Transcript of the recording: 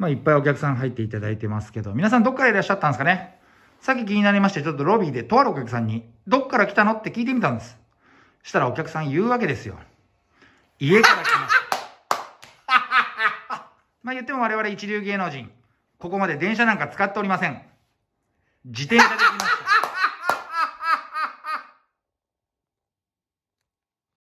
まあ、いっぱいお客さん入っていただいてますけど、皆さんどっからいらっしゃったんですかねさっき気になりまして、ちょっとロビーでとあるお客さんに、どっから来たのって聞いてみたんです。したらお客さん言うわけですよ。家から来ました。まあ言っても我々一流芸能人、ここまで電車なんか使っておりません。自転車で来ました。